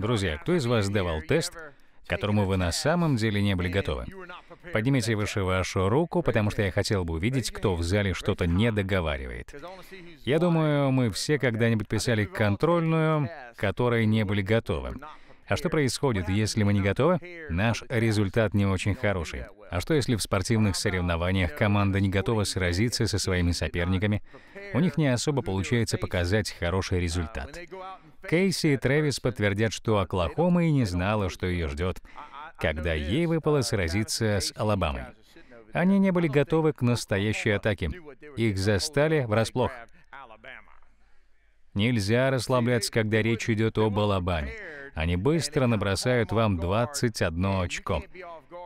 Друзья, кто из вас сдавал тест, которому вы на самом деле не были готовы? Поднимите выше вашу руку, потому что я хотел бы увидеть, кто в зале что-то не договаривает. Я думаю, мы все когда-нибудь писали контрольную, которой не были готовы. А что происходит, если мы не готовы? Наш результат не очень хороший. А что если в спортивных соревнованиях команда не готова сразиться со своими соперниками? У них не особо получается показать хороший результат. Кейси и Трэвис подтвердят, что Оклахома и не знала, что ее ждет, когда ей выпало сразиться с Алабамой. Они не были готовы к настоящей атаке. Их застали врасплох. Нельзя расслабляться, когда речь идет об Алабаме. Они быстро набросают вам 21 очко.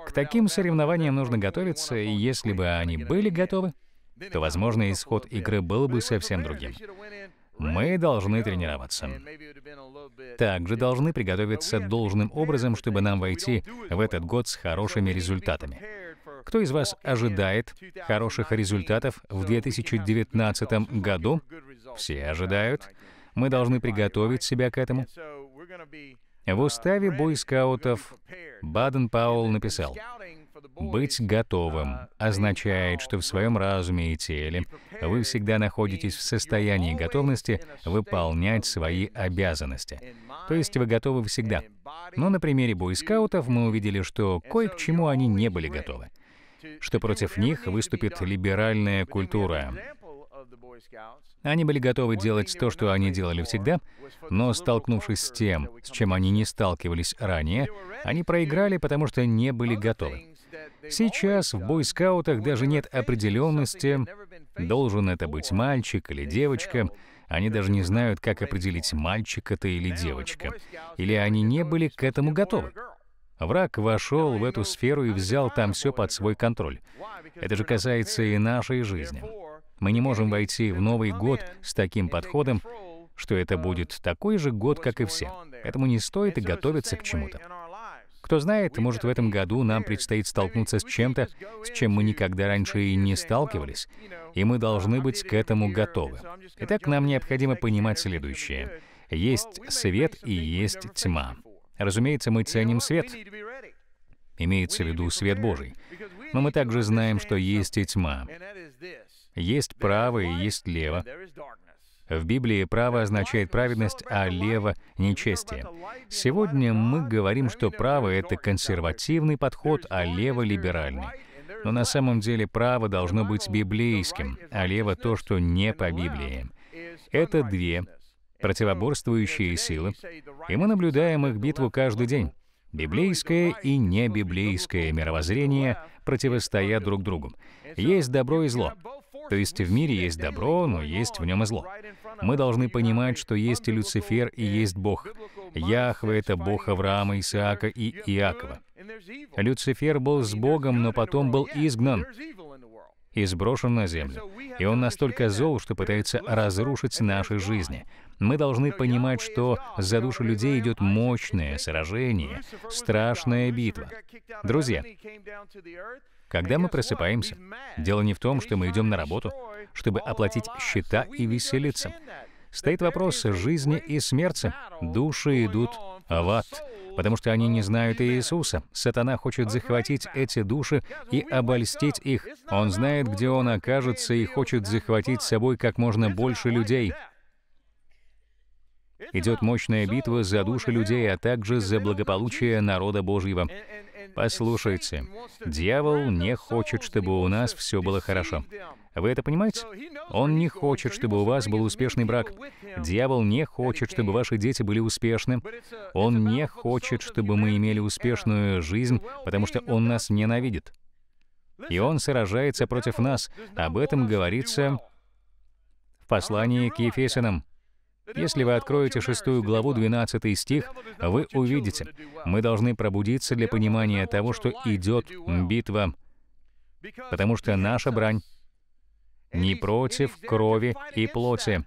К таким соревнованиям нужно готовиться, и если бы они были готовы, то, возможно, исход игры был бы совсем другим. Мы должны тренироваться. Также должны приготовиться должным образом, чтобы нам войти в этот год с хорошими результатами. Кто из вас ожидает хороших результатов в 2019 году? Все ожидают. Мы должны приготовить себя к этому. В уставе бойскаутов Баден Паул написал, быть готовым означает, что в своем разуме и теле вы всегда находитесь в состоянии готовности выполнять свои обязанности. То есть вы готовы всегда. Но ну, на примере бойскаутов мы увидели, что кое к чему они не были готовы. Что против них выступит либеральная культура. Они были готовы делать то, что они делали всегда, но столкнувшись с тем, с чем они не сталкивались ранее, они проиграли, потому что не были готовы. Сейчас в бойскаутах даже нет определенности, должен это быть мальчик или девочка. Они даже не знают, как определить, мальчик это или девочка. Или они не были к этому готовы. Враг вошел в эту сферу и взял там все под свой контроль. Это же касается и нашей жизни. Мы не можем войти в Новый год с таким подходом, что это будет такой же год, как и все. Этому не стоит и готовиться к чему-то. Кто знает, может, в этом году нам предстоит столкнуться с чем-то, с чем мы никогда раньше и не сталкивались, и мы должны быть к этому готовы. Итак, нам необходимо понимать следующее. Есть свет и есть тьма. Разумеется, мы ценим свет. Имеется в виду свет Божий. Но мы также знаем, что есть и тьма. Есть право и есть лево. В Библии право означает праведность, а лево — нечестие. Сегодня мы говорим, что право — это консервативный подход, а лево — либеральный. Но на самом деле право должно быть библейским, а лево — то, что не по Библии. Это две противоборствующие силы, и мы наблюдаем их битву каждый день. Библейское и небиблейское мировоззрение противостоят друг другу. Есть добро и зло. То есть в мире есть добро, но есть в нем и зло. Мы должны понимать, что есть и Люцифер, и есть Бог. Яхве — это Бог Авраама, Исаака и Иакова. Люцифер был с Богом, но потом был изгнан и сброшен на землю. И он настолько зол, что пытается разрушить наши жизни. Мы должны понимать, что за душу людей идет мощное сражение, страшная битва. Друзья, когда мы просыпаемся, дело не в том, что мы идем на работу, чтобы оплатить счета и веселиться. Стоит вопрос жизни и смерти. Души идут в ад, потому что они не знают Иисуса. Сатана хочет захватить эти души и обольстить их. Он знает, где он окажется, и хочет захватить с собой как можно больше людей. Идет мощная битва за души людей, а также за благополучие народа Божьего. Послушайте, дьявол не хочет, чтобы у нас все было хорошо. Вы это понимаете? Он не хочет, чтобы у вас был успешный брак. Дьявол не хочет, чтобы ваши дети были успешны. Он не хочет, чтобы мы имели успешную жизнь, потому что он нас ненавидит. И он сражается против нас. Об этом говорится в послании к Ефесянам. Если вы откроете шестую главу, 12 стих, вы увидите, мы должны пробудиться для понимания того, что идет битва, потому что наша брань не против крови и плоти.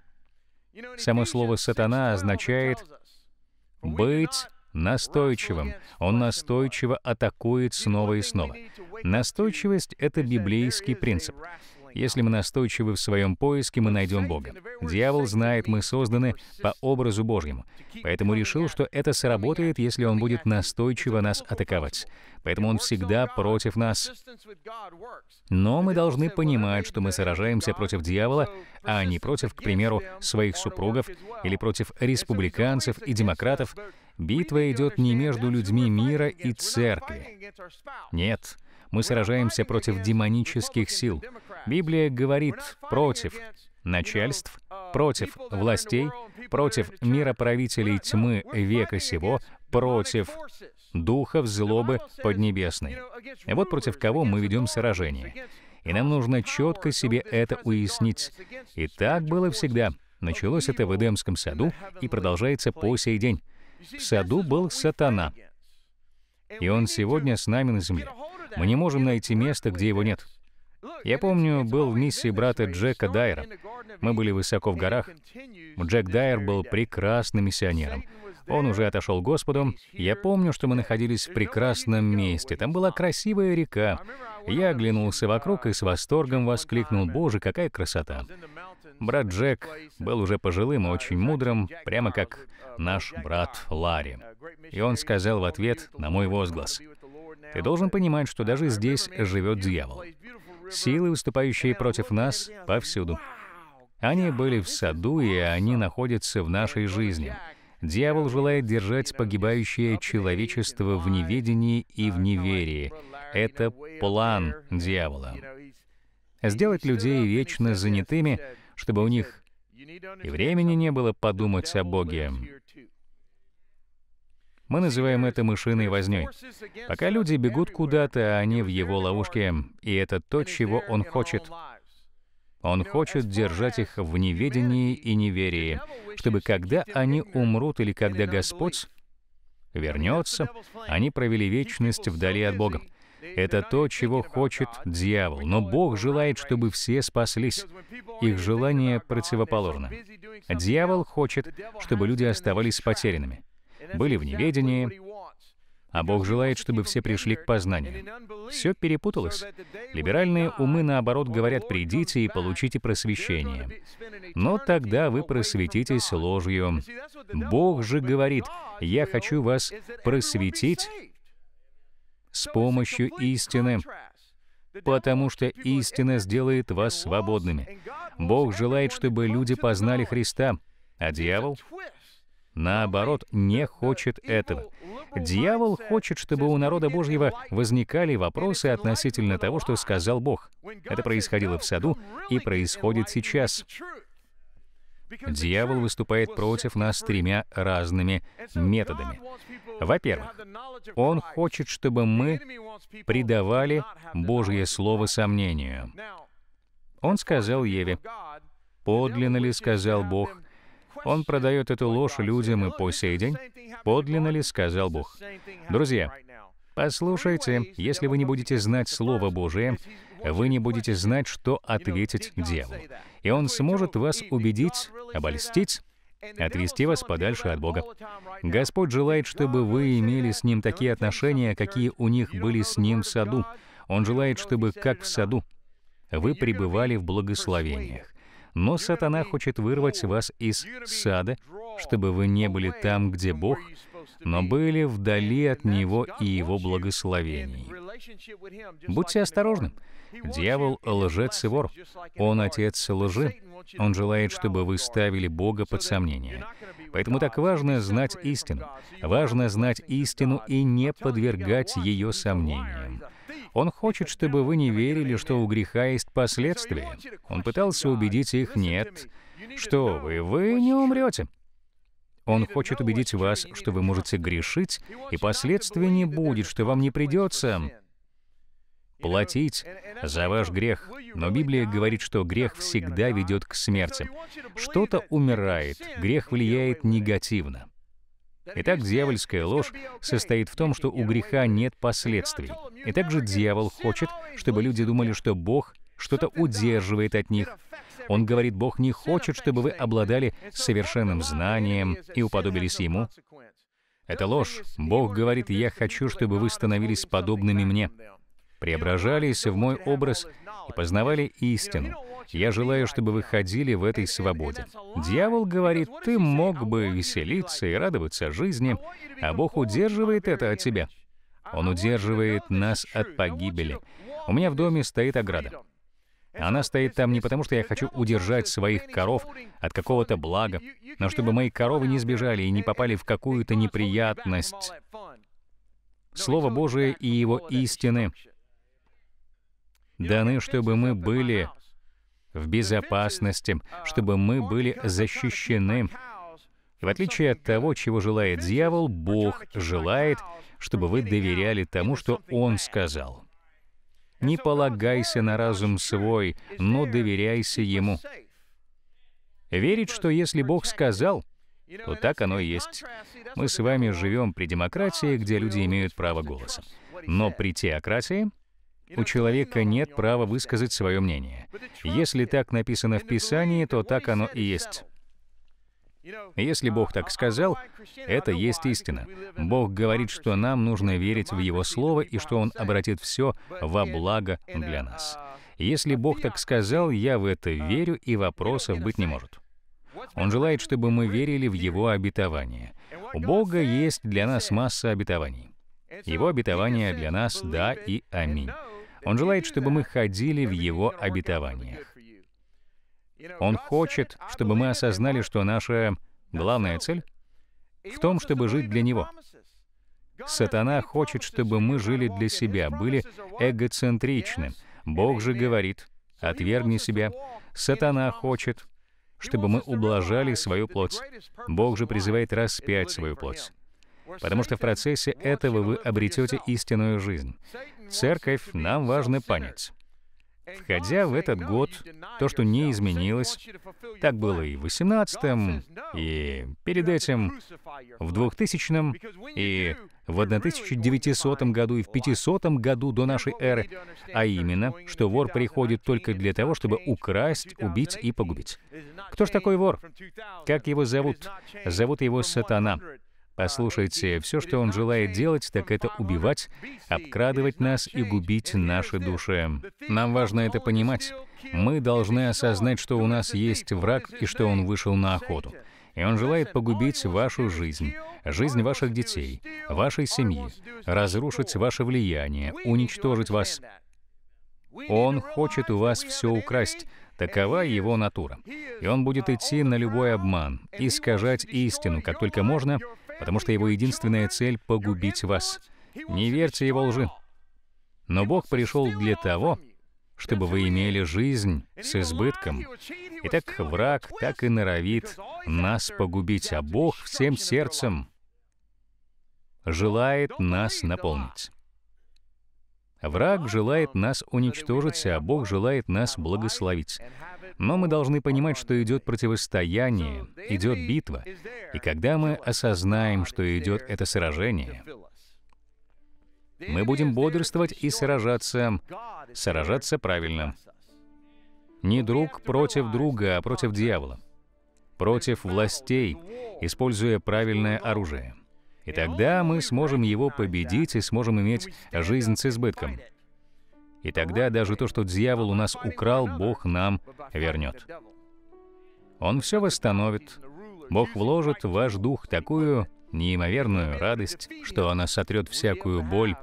Само слово «сатана» означает «быть настойчивым». Он настойчиво атакует снова и снова. Настойчивость — это библейский принцип. Если мы настойчивы в своем поиске, мы найдем Бога. Дьявол знает, мы созданы по образу Божьему. Поэтому решил, что это сработает, если он будет настойчиво нас атаковать. Поэтому он всегда против нас. Но мы должны понимать, что мы сражаемся против дьявола, а не против, к примеру, своих супругов или против республиканцев и демократов. Битва идет не между людьми мира и церкви. Нет. Мы сражаемся против демонических сил. Библия говорит «против» начальств, против властей, против мироправителей тьмы века сего, против духов злобы поднебесной. И вот против кого мы ведем сражение. И нам нужно четко себе это уяснить. И так было всегда. Началось это в Эдемском саду и продолжается по сей день. В саду был сатана, и он сегодня с нами на земле. Мы не можем найти место, где его нет. Я помню, был в миссии брата Джека Дайера. Мы были высоко в горах. Джек Дайер был прекрасным миссионером. Он уже отошел к Господу. Я помню, что мы находились в прекрасном месте. Там была красивая река. Я оглянулся вокруг и с восторгом воскликнул, «Боже, какая красота!» Брат Джек был уже пожилым и очень мудрым, прямо как наш брат Ларри. И он сказал в ответ на мой возглас, ты должен понимать, что даже здесь живет дьявол. Силы, выступающие против нас, повсюду. Они были в саду, и они находятся в нашей жизни. Дьявол желает держать погибающее человечество в неведении и в неверии. Это план дьявола. Сделать людей вечно занятыми, чтобы у них и времени не было подумать о Боге. Мы называем это мышиной возней. Пока люди бегут куда-то, а они в его ловушке, и это то, чего он хочет. Он хочет держать их в неведении и неверии, чтобы когда они умрут или когда Господь вернется, они провели вечность вдали от Бога. Это то, чего хочет дьявол. Но Бог желает, чтобы все спаслись. Их желание противоположно. Дьявол хочет, чтобы люди оставались потерянными были в неведении, а Бог желает, чтобы все пришли к познанию. Все перепуталось. Либеральные умы, наоборот, говорят, придите и получите просвещение. Но тогда вы просветитесь ложью. Бог же говорит, я хочу вас просветить с помощью истины, потому что истина сделает вас свободными. Бог желает, чтобы люди познали Христа, а дьявол наоборот, не хочет этого. Дьявол хочет, чтобы у народа Божьего возникали вопросы относительно того, что сказал Бог. Это происходило в саду и происходит сейчас. Дьявол выступает против нас тремя разными методами. Во-первых, он хочет, чтобы мы придавали Божье Слово сомнению. Он сказал Еве, «Подлинно ли сказал Бог, он продает эту ложь людям и по сей день. Подлинно ли сказал Бог? Друзья, послушайте, если вы не будете знать Слово Божие, вы не будете знать, что ответить дьяволу. И он сможет вас убедить, обольстить, отвести вас подальше от Бога. Господь желает, чтобы вы имели с Ним такие отношения, какие у них были с Ним в саду. Он желает, чтобы, как в саду, вы пребывали в благословениях. Но сатана хочет вырвать вас из сада, чтобы вы не были там, где Бог, но были вдали от Него и Его благословений. Будьте осторожны. Дьявол — лжец и вор. Он — отец лжи. Он желает, чтобы вы ставили Бога под сомнение. Поэтому так важно знать истину. Важно знать истину и не подвергать ее сомнениям. Он хочет, чтобы вы не верили, что у греха есть последствия. Он пытался убедить их, нет, что вы, вы не умрете. Он хочет убедить вас, что вы можете грешить, и последствий не будет, что вам не придется платить за ваш грех. Но Библия говорит, что грех всегда ведет к смерти. Что-то умирает, грех влияет негативно. Итак, дьявольская ложь состоит в том, что у греха нет последствий. И также дьявол хочет, чтобы люди думали, что Бог что-то удерживает от них. Он говорит, Бог не хочет, чтобы вы обладали совершенным знанием и уподобились Ему. Это ложь. Бог говорит, «Я хочу, чтобы вы становились подобными мне» преображались в мой образ и познавали истину, я желаю, чтобы вы ходили в этой свободе. Дьявол говорит, ты мог бы веселиться и радоваться жизни, а Бог удерживает это от тебя. Он удерживает нас от погибели. У меня в доме стоит ограда. Она стоит там не потому, что я хочу удержать своих коров от какого-то блага, но чтобы мои коровы не сбежали и не попали в какую-то неприятность. Слово Божие и его истины даны, чтобы мы были в безопасности, чтобы мы были защищены. И в отличие от того, чего желает дьявол, Бог желает, чтобы вы доверяли тому, что Он сказал. Не полагайся на разум свой, но доверяйся Ему. Верить, что если Бог сказал, то так оно и есть. Мы с вами живем при демократии, где люди имеют право голоса. Но при теократии у человека нет права высказать свое мнение. Если так написано в Писании, то так оно и есть. Если Бог так сказал, это есть истина. Бог говорит, что нам нужно верить в Его Слово и что Он обратит все во благо для нас. Если Бог так сказал, я в это верю, и вопросов быть не может. Он желает, чтобы мы верили в Его обетование. У Бога есть для нас масса обетований. Его обетование для нас — да и аминь. Он желает, чтобы мы ходили в Его обетованиях. Он хочет, чтобы мы осознали, что наша главная цель в том, чтобы жить для Него. Сатана хочет, чтобы мы жили для себя, были эгоцентричны. Бог же говорит, отвергни себя. Сатана хочет, чтобы мы ублажали свою плоть. Бог же призывает распять свою плоть. Потому что в процессе этого вы обретете истинную жизнь. Церковь, нам важны память. Входя в этот год, то, что не изменилось, так было и в 18-м, и перед этим, в 2000-м, и в 1900 году, и в 500 году до нашей эры, а именно, что вор приходит только для того, чтобы украсть, убить и погубить. Кто ж такой вор? Как его зовут? Зовут его Сатана. Послушайте, все, что он желает делать, так это убивать, обкрадывать нас и губить наши души. Нам важно это понимать. Мы должны осознать, что у нас есть враг и что он вышел на охоту. И он желает погубить вашу жизнь, жизнь ваших детей, вашей семьи, разрушить ваше влияние, уничтожить вас. Он хочет у вас все украсть. Такова его натура. И он будет идти на любой обман, искажать истину, как только можно, потому что его единственная цель — погубить вас. Не верьте его лжи. Но Бог пришел для того, чтобы вы имели жизнь с избытком. Итак, враг так и норовит нас погубить, а Бог всем сердцем желает нас наполнить. Враг желает нас уничтожить, а Бог желает нас благословить. Но мы должны понимать, что идет противостояние, идет битва. И когда мы осознаем, что идет это сражение, мы будем бодрствовать и сражаться, сражаться правильно. Не друг против друга, а против дьявола, против властей, используя правильное оружие. И тогда мы сможем его победить и сможем иметь жизнь с избытком. И тогда даже то, что дьявол у нас украл, Бог нам вернет. Он все восстановит. Бог вложит в ваш дух такую неимоверную радость, что она сотрет всякую боль,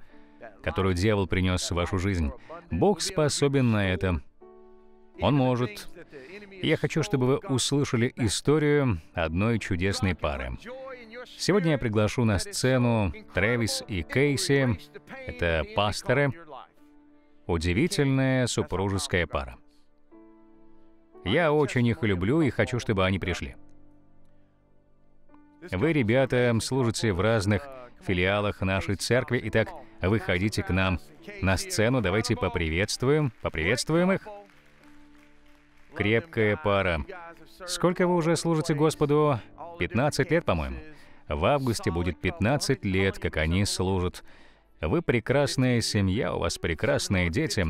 которую дьявол принес в вашу жизнь. Бог способен на это. Он может. Я хочу, чтобы вы услышали историю одной чудесной пары. Сегодня я приглашу на сцену Трэвис и Кейси. Это пасторы, Удивительная супружеская пара. Я очень их люблю и хочу, чтобы они пришли. Вы, ребята, служите в разных филиалах нашей церкви, итак, выходите к нам на сцену, давайте поприветствуем, поприветствуем их. Крепкая пара. Сколько вы уже служите Господу? 15 лет, по-моему. В августе будет 15 лет, как они служат вы прекрасная семья, у вас прекрасные дети.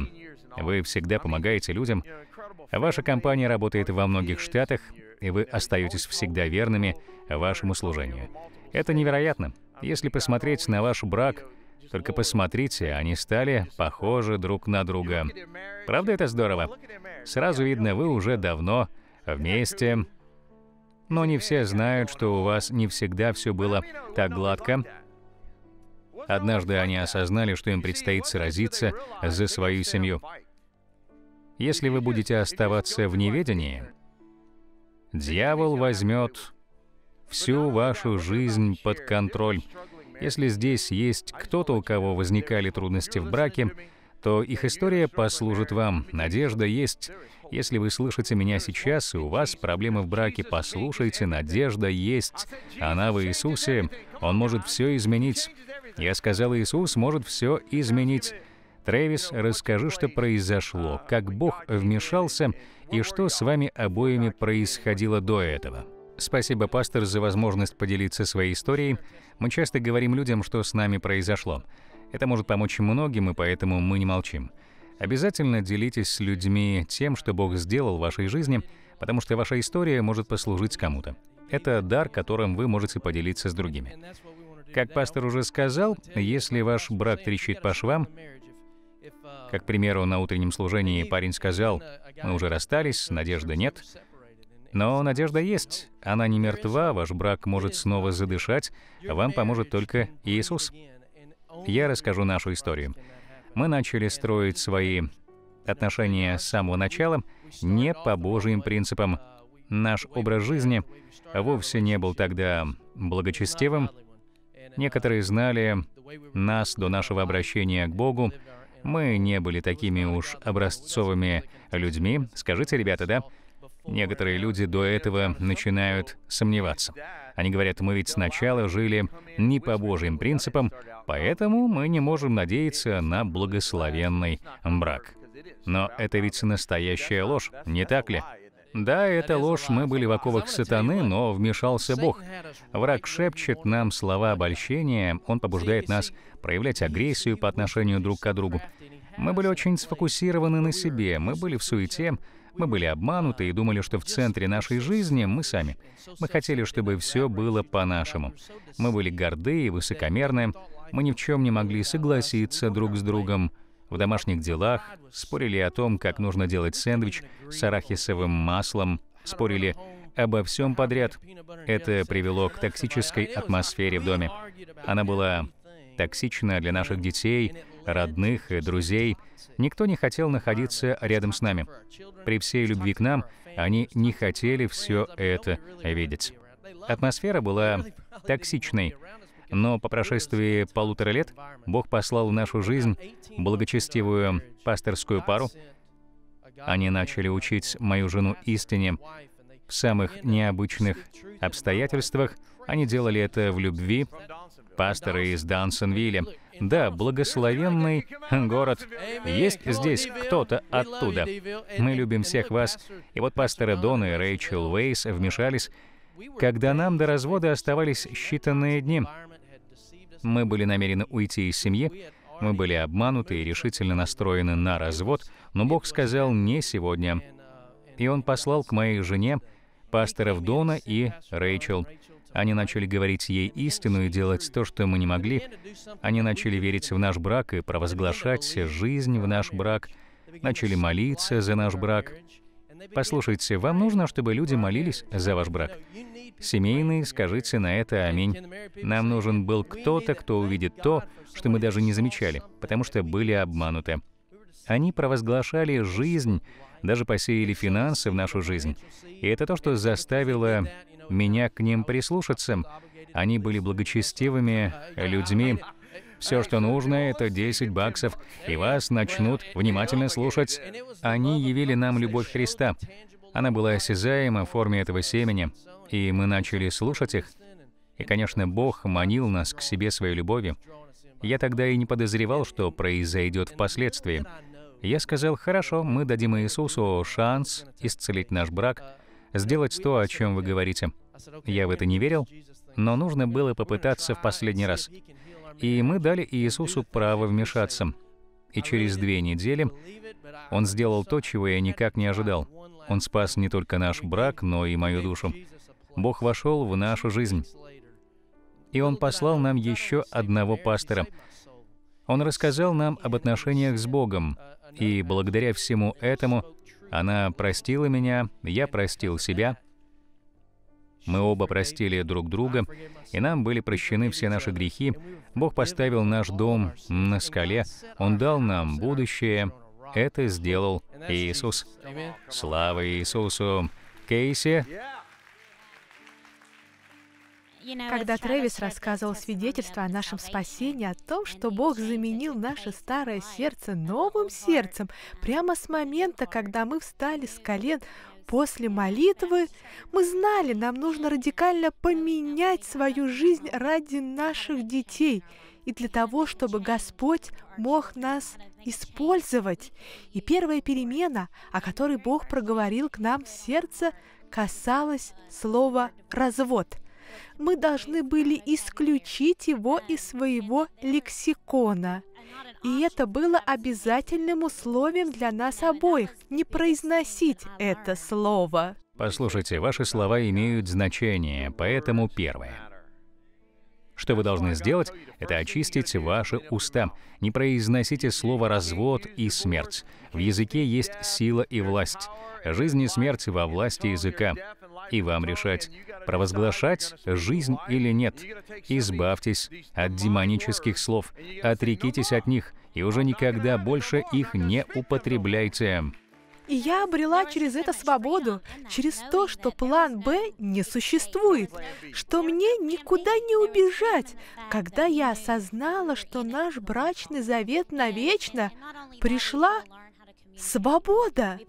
Вы всегда помогаете людям. Ваша компания работает во многих штатах, и вы остаетесь всегда верными вашему служению. Это невероятно. Если посмотреть на ваш брак, только посмотрите, они стали похожи друг на друга. Правда это здорово? Сразу видно, вы уже давно вместе. Но не все знают, что у вас не всегда все было так гладко, Однажды они осознали, что им предстоит сразиться за свою семью. Если вы будете оставаться в неведении, дьявол возьмет всю вашу жизнь под контроль. Если здесь есть кто-то, у кого возникали трудности в браке, то их история послужит вам. Надежда есть. Если вы слышите меня сейчас, и у вас проблемы в браке, послушайте, надежда есть. Она в Иисусе. Он может все изменить. Я сказал, Иисус может все изменить. Трэвис, расскажи, что произошло, как Бог вмешался и что с вами обоими происходило до этого. Спасибо, пастор, за возможность поделиться своей историей. Мы часто говорим людям, что с нами произошло. Это может помочь многим, и поэтому мы не молчим. Обязательно делитесь с людьми тем, что Бог сделал в вашей жизни, потому что ваша история может послужить кому-то. Это дар, которым вы можете поделиться с другими. Как пастор уже сказал, если ваш брак трещит по швам, как, к примеру, на утреннем служении парень сказал, «Мы уже расстались, надежды нет». Но надежда есть, она не мертва, ваш брак может снова задышать, вам поможет только Иисус. Я расскажу нашу историю. Мы начали строить свои отношения с самого начала не по Божьим принципам. Наш образ жизни вовсе не был тогда благочестивым, Некоторые знали нас до нашего обращения к Богу. Мы не были такими уж образцовыми людьми. Скажите, ребята, да? Некоторые люди до этого начинают сомневаться. Они говорят, мы ведь сначала жили не по Божьим принципам, поэтому мы не можем надеяться на благословенный брак. Но это ведь настоящая ложь, не так ли? Да, это ложь, мы были в оковах сатаны, но вмешался Бог. Враг шепчет нам слова обольщения, он побуждает нас проявлять агрессию по отношению друг к другу. Мы были очень сфокусированы на себе, мы были в суете, мы были обмануты и думали, что в центре нашей жизни мы сами. Мы хотели, чтобы все было по-нашему. Мы были горды и высокомерны, мы ни в чем не могли согласиться друг с другом в домашних делах, спорили о том, как нужно делать сэндвич с арахисовым маслом, спорили обо всем подряд. Это привело к токсической атмосфере в доме. Она была токсична для наших детей, родных и друзей. Никто не хотел находиться рядом с нами. При всей любви к нам они не хотели все это видеть. Атмосфера была токсичной. Но по прошествии полутора лет Бог послал в нашу жизнь благочестивую пасторскую пару. Они начали учить мою жену истине в самых необычных обстоятельствах. Они делали это в любви. Пасторы из Дансенвилля. Да, благословенный город. Есть здесь кто-то оттуда. Мы любим всех вас. И вот пасторы Дон и Рэйчел Уэйс вмешались, когда нам до развода оставались считанные дни. Мы были намерены уйти из семьи, мы были обмануты и решительно настроены на развод, но Бог сказал «не сегодня». И Он послал к моей жене пасторов Дона и Рэйчел. Они начали говорить ей истину и делать то, что мы не могли. Они начали верить в наш брак и провозглашать жизнь в наш брак. Начали молиться за наш брак. Послушайте, вам нужно, чтобы люди молились за ваш брак. Семейные, скажите на это аминь. Нам нужен был кто-то, кто увидит то, что мы даже не замечали, потому что были обмануты. Они провозглашали жизнь, даже посеяли финансы в нашу жизнь. И это то, что заставило меня к ним прислушаться. Они были благочестивыми людьми. Все, что нужно, это 10 баксов, и вас начнут внимательно слушать. Они явили нам любовь Христа. Она была осязаема в форме этого семени и мы начали слушать их. И, конечно, Бог манил нас к себе своей любовью. Я тогда и не подозревал, что произойдет впоследствии. Я сказал, хорошо, мы дадим Иисусу шанс исцелить наш брак, сделать то, о чем вы говорите. Я в это не верил, но нужно было попытаться в последний раз. И мы дали Иисусу право вмешаться. И через две недели Он сделал то, чего я никак не ожидал. Он спас не только наш брак, но и мою душу. Бог вошел в нашу жизнь. И Он послал нам еще одного пастора. Он рассказал нам об отношениях с Богом, и благодаря всему этому она простила меня, я простил себя. Мы оба простили друг друга, и нам были прощены все наши грехи. Бог поставил наш дом на скале, Он дал нам будущее. Это сделал Иисус. Слава Иисусу! Кейси, когда Трэвис рассказывал свидетельство о нашем спасении, о том, что Бог заменил наше старое сердце новым сердцем, прямо с момента, когда мы встали с колен после молитвы, мы знали, нам нужно радикально поменять свою жизнь ради наших детей и для того, чтобы Господь мог нас использовать. И первая перемена, о которой Бог проговорил к нам в сердце, uh, касалась uh, слова uh, «развод» мы должны были исключить его из своего лексикона. И это было обязательным условием для нас обоих – не произносить это слово. Послушайте, ваши слова имеют значение, поэтому первое. Что вы должны сделать, это очистить ваши уста. Не произносите слово «развод» и «смерть». В языке есть сила и власть. Жизнь и смерть во власти языка и вам решать, провозглашать жизнь или нет. Избавьтесь от демонических слов, отрекитесь от них и уже никогда больше их не употребляйте. И я обрела через это свободу, через то, что план «Б» не существует, что мне никуда не убежать. Когда я осознала, что наш брачный завет навечно, пришла свобода.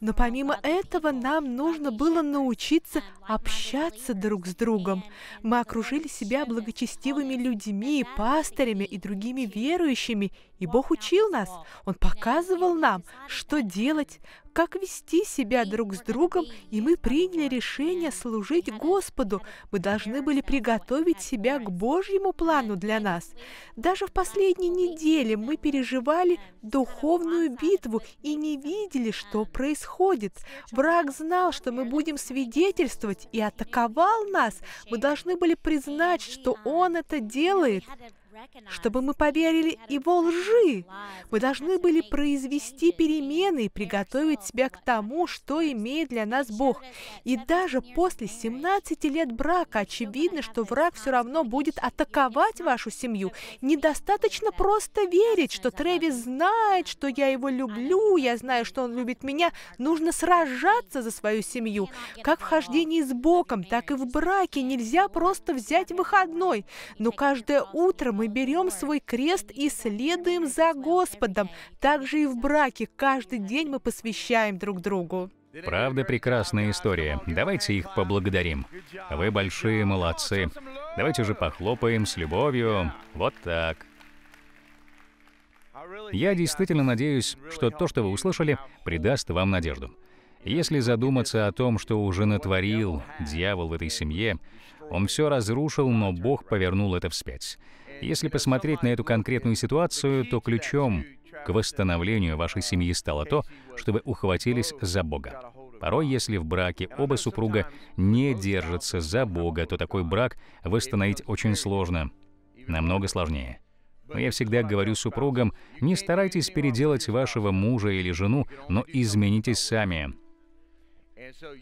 Но помимо этого нам нужно было научиться общаться друг с другом. Мы окружили себя благочестивыми людьми, пастырями и другими верующими, и Бог учил нас. Он показывал нам, что делать как вести себя друг с другом, и мы приняли решение служить Господу. Мы должны были приготовить себя к Божьему плану для нас. Даже в последней неделе мы переживали духовную битву и не видели, что происходит. Враг знал, что мы будем свидетельствовать, и атаковал нас. Мы должны были признать, что он это делает чтобы мы поверили его лжи. Мы должны были произвести перемены и приготовить себя к тому, что имеет для нас Бог. И даже после 17 лет брака очевидно, что враг все равно будет атаковать вашу семью. Недостаточно просто верить, что Трэвис знает, что я его люблю, я знаю, что он любит меня. Нужно сражаться за свою семью. Как в хождении с Богом, так и в браке нельзя просто взять выходной. Но каждое утро мы берем свой крест и следуем за Господом. Также и в браке каждый день мы посвящаем друг другу. Правда, прекрасная история. Давайте их поблагодарим. Вы большие молодцы. Давайте же похлопаем с любовью. Вот так. Я действительно надеюсь, что то, что вы услышали, придаст вам надежду. Если задуматься о том, что уже натворил дьявол в этой семье, он все разрушил, но Бог повернул это вспять. Если посмотреть на эту конкретную ситуацию, то ключом к восстановлению вашей семьи стало то, что вы ухватились за Бога. Порой, если в браке оба супруга не держатся за Бога, то такой брак восстановить очень сложно, намного сложнее. Но я всегда говорю супругам, не старайтесь переделать вашего мужа или жену, но изменитесь сами.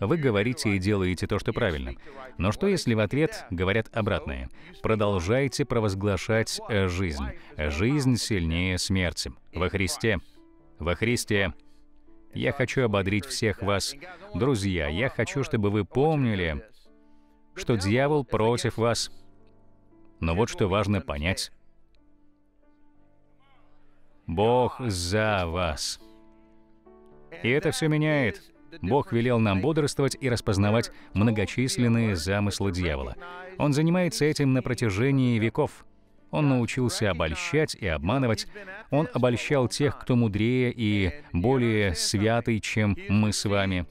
Вы говорите и делаете то, что правильно. Но что, если в ответ говорят обратное? Продолжайте провозглашать э, жизнь. Жизнь сильнее смерти. Во Христе. Во Христе. Я хочу ободрить всех вас. Друзья, я хочу, чтобы вы помнили, что дьявол против вас. Но вот что важно понять. Бог за вас. И это все меняет. Бог велел нам бодрствовать и распознавать многочисленные замыслы дьявола. Он занимается этим на протяжении веков. Он научился обольщать и обманывать. Он обольщал тех, кто мудрее и более святый, чем мы с вами.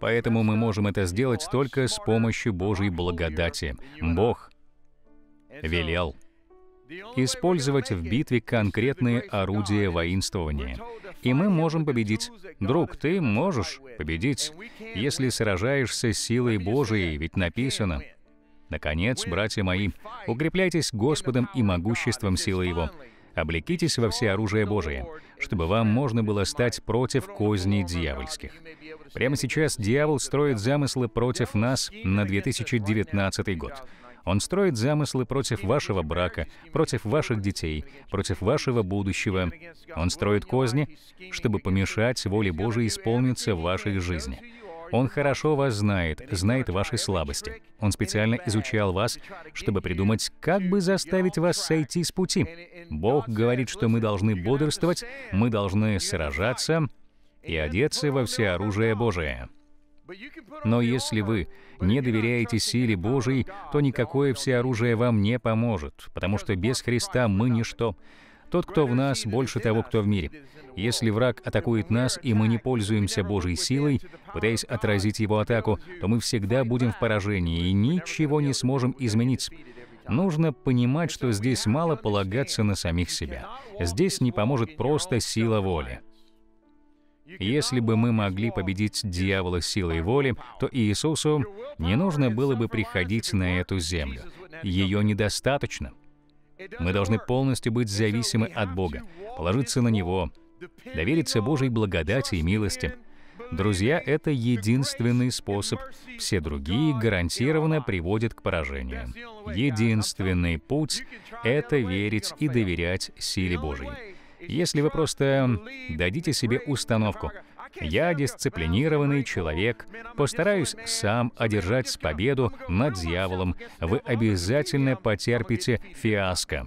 Поэтому мы можем это сделать только с помощью Божьей благодати. Бог велел использовать в битве конкретные орудия воинствования. И мы можем победить. Друг, ты можешь победить, если сражаешься с силой Божией, ведь написано. Наконец, братья мои, укрепляйтесь Господом и могуществом силы Его. Облекитесь во все оружие Божие, чтобы вам можно было стать против козней дьявольских. Прямо сейчас дьявол строит замыслы против нас на 2019 год. Он строит замыслы против вашего брака, против ваших детей, против вашего будущего. Он строит козни, чтобы помешать воле Божией исполниться в вашей жизни. Он хорошо вас знает, знает ваши слабости. Он специально изучал вас, чтобы придумать, как бы заставить вас сойти с пути. Бог говорит, что мы должны бодрствовать, мы должны сражаться и одеться во все оружие Божие. Но если вы не доверяете силе Божией, то никакое всеоружие вам не поможет, потому что без Христа мы ничто. Тот, кто в нас, больше того, кто в мире. Если враг атакует нас, и мы не пользуемся Божьей силой, пытаясь отразить его атаку, то мы всегда будем в поражении и ничего не сможем изменить. Нужно понимать, что здесь мало полагаться на самих себя. Здесь не поможет просто сила воли. Если бы мы могли победить дьявола силой воли, то Иисусу не нужно было бы приходить на эту землю. Ее недостаточно. Мы должны полностью быть зависимы от Бога, положиться на Него, довериться Божьей благодати и милости. Друзья, это единственный способ. Все другие гарантированно приводят к поражению. Единственный путь — это верить и доверять силе Божьей если вы просто дадите себе установку. Я дисциплинированный человек, постараюсь сам одержать победу над дьяволом. Вы обязательно потерпите фиаско.